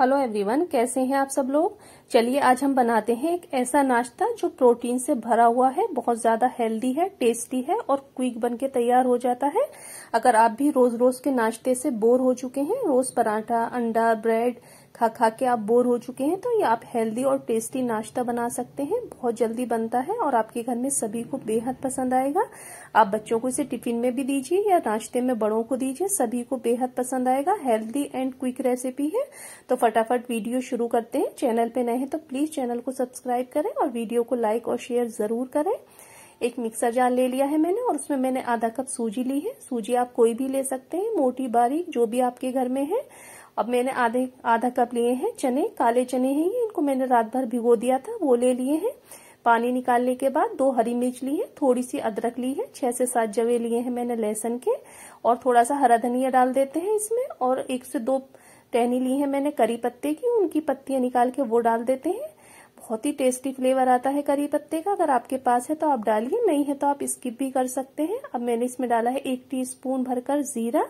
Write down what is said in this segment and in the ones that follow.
hello everyone कैसे हैं आप सब लोग चलिए आज हम बनाते हैं एक ऐसा नाश्ता जो प्रोटीन से भरा हुआ है बहुत ज्यादा हेल्दी है टेस्टी है और क्विक बनके तैयार हो जाता है अगर आप भी रोज रोज के नाश्ते से बोर हो चुके हैं रोज पराठा अंडा ब्रेड खा खा के आप बोर हो चुके हैं तो ये आप हेल्दी और टेस्टी नाश्ता बना सकते हैं बहुत जल्दी बनता है और आपके घर में सभी को बेहद पसंद आएगा आप बच्चों को इसे टिफिन में भी दीजिए या नाश्ते में बड़ों को दीजिए सभी को बेहद पसंद आएगा हेल्दी एंड क्विक रेसिपी है तो फटाफट वीडियो शुरू करते हैं चैनल पे नए हैं तो प्लीज चैनल को सब्सक्राइब करें और वीडियो को लाइक और शेयर जरूर करें एक मिक्सर जार ले लिया है मैंने और उसमें मैंने आधा कप सूजी ली है सूजी आप कोई भी ले सकते हैं मोटी बारीक जो भी आपके घर में है अब मैंने आधे आधा कप लिए हैं चने काले चने हैं ये इनको मैंने रात भर भिगो दिया था वो ले लिए हैं पानी निकालने के बाद दो हरी मिर्च ली है थोड़ी सी अदरक ली है छह से सात जवे लिए हैं मैंने लहसुन के और थोड़ा सा हरा धनिया डाल देते हैं इसमें और एक से दो टहनी ली है मैंने करी पत्ते की उनकी पत्तियां निकाल के वो डाल देते हैं बहुत ही टेस्टी फ्लेवर आता है करी पत्ते का अगर आपके पास है तो आप डालिए नहीं है तो आप स्किप भी कर सकते हैं अब मैंने इसमें डाला है एक टीस्पून भरकर जीरा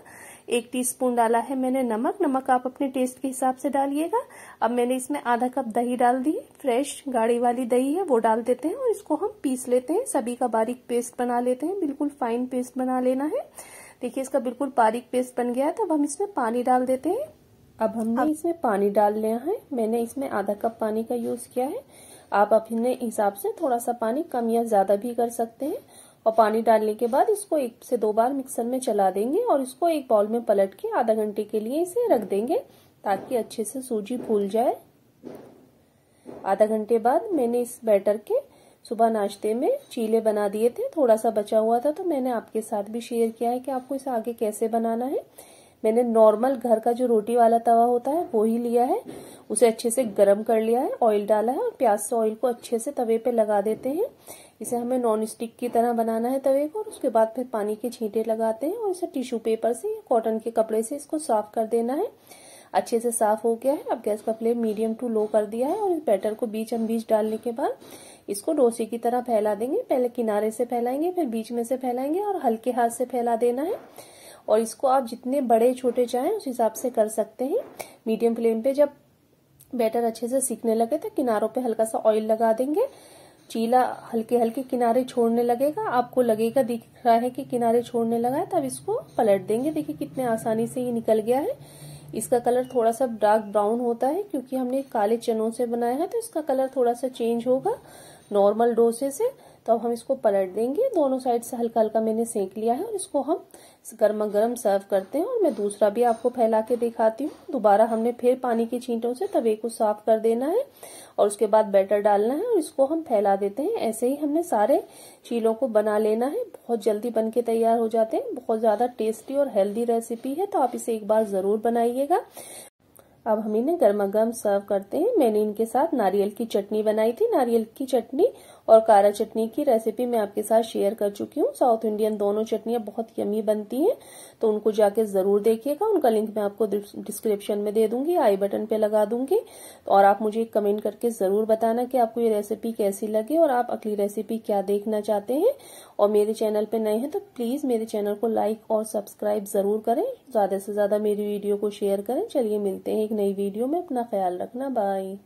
एक टीस्पून डाला है मैंने नमक नमक आप अपने टेस्ट के हिसाब से डालिएगा अब मैंने इसमें आधा कप दही डाल दी फ्रेश गाढ़ी वाली दही है वो डाल देते हैं और इसको हम पीस लेते हैं सभी का बारीक पेस्ट बना लेते हैं बिल्कुल फाइन पेस्ट बना लेना है देखिए इसका बिल्कुल बारीक पेस्ट बन गया है अब हम इसमें पानी डाल देते हैं अब हमने अब इसमें पानी डाल लिया है मैंने इसमें आधा कप पानी का यूज किया है आप अपने हिसाब से थोड़ा सा पानी कम या ज्यादा भी कर सकते हैं और पानी डालने के बाद इसको एक से दो बार मिक्सर में चला देंगे और इसको एक बाउल में पलट के आधा घंटे के लिए इसे रख देंगे ताकि अच्छे से सूजी फूल जाए आधा घंटे बाद मैंने इस बैटर के सुबह नाश्ते में चीले बना दिए थे थोड़ा सा बचा हुआ था तो मैंने आपके साथ भी शेयर किया है कि आपको इसे आगे कैसे बनाना है मैंने नॉर्मल घर का जो रोटी वाला तवा होता है वो ही लिया है उसे अच्छे से गर्म कर लिया है ऑयल डाला है और प्याज से ऑयल को अच्छे से तवे पे लगा देते हैं इसे हमें नॉन स्टिक की तरह बनाना है तवे को और उसके बाद फिर पानी के छींटे लगाते हैं और इसे टिश्यू पेपर से या कॉटन के कपड़े से इसको साफ कर देना है अच्छे से साफ हो गया है अब गैस का फ्लेम मीडियम टू लो कर दिया है और इस बैटर को बीच हम बीच डालने के बाद इसको डोसे की तरह फैला देंगे पहले किनारे से फैलाएंगे फिर बीच में से फैलाएंगे और हल्के हाथ से फैला देना है और इसको आप जितने बड़े छोटे चाहें उस हिसाब से कर सकते हैं मीडियम फ्लेम पे जब बैटर अच्छे से सीखने लगे तो किनारों पे हल्का सा ऑयल लगा देंगे चीला हल्के हल्के किनारे छोड़ने लगेगा आपको लगेगा दिख रहा है कि किनारे छोड़ने लगा है तब इसको पलट देंगे देखिए कितने आसानी से ये निकल गया है इसका कलर थोड़ा सा डार्क ब्राउन होता है क्योंकि हमने काले चनों से बनाया है तो इसका कलर थोड़ा सा चेंज होगा नॉर्मल डोसे से तो अब हम इसको पलट देंगे दोनों साइड से हल्का हल्का मैंने सेक लिया है और इसको हम गर्मा गर्म सर्व करते हैं और मैं दूसरा भी आपको फैला के दिखाती हूँ दोबारा हमने फिर पानी की छींटों से तवे को साफ कर देना है और उसके बाद बैटर डालना है और इसको हम फैला देते हैं ऐसे ही हमने सारे चीलों को बना लेना है बहुत जल्दी बन के तैयार हो जाते हैं बहुत ज़्यादा टेस्टी और हेल्दी रेसिपी है तो आप इसे एक बार ज़रूर बनाइएगा अब हम इन्हें गर्मा गर्म सर्व करते हैं मैंने इनके साथ नारियल की चटनी बनाई थी नारियल की चटनी और कारा चटनी की रेसिपी मैं आपके साथ शेयर कर चुकी हूँ साउथ इंडियन दोनों चटनियां बहुत यमी बनती हैं तो उनको जाके जरूर देखिएगा उनका लिंक मैं आपको डिस्क्रिप्शन में दे दूंगी आई बटन पे लगा दूंगी और आप मुझे कमेंट करके जरूर बताना कि आपको ये रेसिपी कैसी लगे और आप अगली रेसिपी क्या देखना चाहते हैं और मेरे चैनल पे नए हैं तो प्लीज मेरे चैनल को लाइक और सब्सक्राइब जरूर करें ज्यादा से ज्यादा मेरी वीडियो को शेयर करें चलिए मिलते हैं एक नई वीडियो में अपना ख्याल रखना बाय